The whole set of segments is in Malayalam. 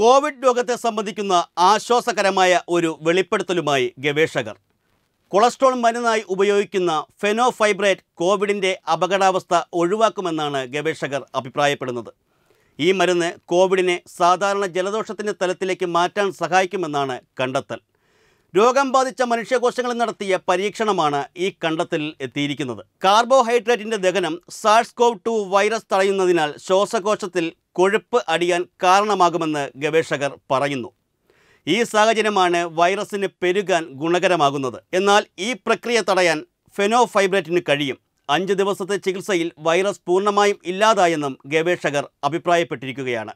കോവിഡ് രോഗത്തെ സംബന്ധിക്കുന്ന ആശ്വാസകരമായ ഒരു വെളിപ്പെടുത്തലുമായി ഗവേഷകർ കൊളസ്ട്രോൾ മരുന്നായി ഉപയോഗിക്കുന്ന ഫെനോഫൈബ്രേറ്റ് കോവിഡിൻ്റെ അപകടാവസ്ഥ ഒഴിവാക്കുമെന്നാണ് ഗവേഷകർ അഭിപ്രായപ്പെടുന്നത് ഈ മരുന്ന് കോവിഡിനെ സാധാരണ ജലദോഷത്തിൻ്റെ തലത്തിലേക്ക് മാറ്റാൻ സഹായിക്കുമെന്നാണ് കണ്ടെത്തൽ രോഗം ബാധിച്ച മനുഷ്യകോശങ്ങളിൽ നടത്തിയ പരീക്ഷണമാണ് ഈ കണ്ടെത്തലിൽ എത്തിയിരിക്കുന്നത് കാർബോഹൈഡ്രേറ്റിൻ്റെ ദഹനം സാഴ്സ് കോവ് ടു വൈറസ് തടയുന്നതിനാൽ ശ്വാസകോശത്തിൽ കൊഴുപ്പ് അടിയാൻ കാരണമാകുമെന്ന് ഗവേഷകർ പറയുന്നു ഈ സാഹചര്യമാണ് വൈറസിന് പെരുകാൻ ഗുണകരമാകുന്നത് എന്നാൽ ഈ പ്രക്രിയ തടയാൻ ഫെനോഫൈബ്രേറ്റിന് കഴിയും അഞ്ച് ദിവസത്തെ ചികിത്സയിൽ വൈറസ് പൂർണ്ണമായും ഇല്ലാതായെന്നും ഗവേഷകർ അഭിപ്രായപ്പെട്ടിരിക്കുകയാണ്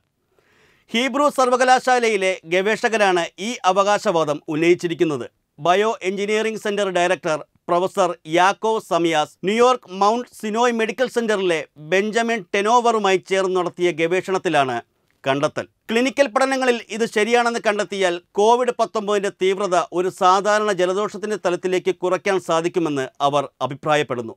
ഹീബ്രു സർവകലാശാലയിലെ ഗവേഷകരാണ് ഈ അവകാശവാദം ഉന്നയിച്ചിരിക്കുന്നത് bio engineering centre director professor Yaakov സമിയാസ് ന്യൂയോർക്ക് മൗണ്ട് സിനോയ് മെഡിക്കൽ സെന്ററിലെ ബെഞ്ചമിൻ ടെനോവറുമായി ചേർന്ന് നടത്തിയ ഗവേഷണത്തിലാണ് കണ്ടെത്തൽ ക്ലിനിക്കൽ പഠനങ്ങളിൽ ഇത് ശരിയാണെന്ന് കണ്ടെത്തിയാൽ കോവിഡ് പത്തൊമ്പതിൻ്റെ തീവ്രത ഒരു സാധാരണ ജലദോഷത്തിൻ്റെ തലത്തിലേക്ക് കുറയ്ക്കാൻ സാധിക്കുമെന്ന് അവർ അഭിപ്രായപ്പെടുന്നു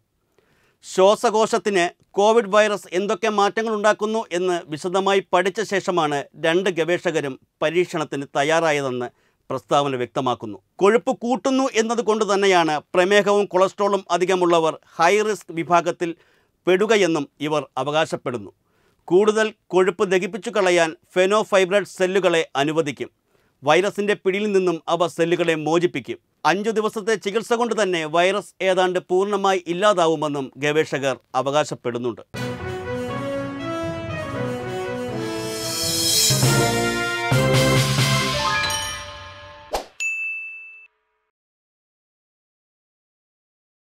ശ്വാസകോശത്തിന് കോവിഡ് വൈറസ് എന്തൊക്കെ മാറ്റങ്ങൾ ഉണ്ടാക്കുന്നു എന്ന് വിശദമായി പഠിച്ച ശേഷമാണ് രണ്ട് ഗവേഷകരും പരീക്ഷണത്തിന് തയ്യാറായതെന്ന് പ്രസ്താവന വ്യക്തമാക്കുന്നു കൊഴുപ്പ് കൂട്ടുന്നു എന്നതുകൊണ്ട് തന്നെയാണ് പ്രമേഹവും കൊളസ്ട്രോളും അധികമുള്ളവർ ഹൈ റിസ്ക് വിഭാഗത്തിൽ പെടുകയെന്നും ഇവർ അവകാശപ്പെടുന്നു കൂടുതൽ കൊഴുപ്പ് ദഹിപ്പിച്ചു കളയാൻ ഫെനോഫൈബ്രൈഡ് സെല്ലുകളെ അനുവദിക്കും വൈറസിൻ്റെ പിടിയിൽ നിന്നും അവ സെല്ലുകളെ മോചിപ്പിക്കും അഞ്ചു ദിവസത്തെ ചികിത്സ കൊണ്ട് തന്നെ വൈറസ് ഏതാണ്ട് പൂർണ്ണമായി ഇല്ലാതാവുമെന്നും ഗവേഷകർ അവകാശപ്പെടുന്നുണ്ട്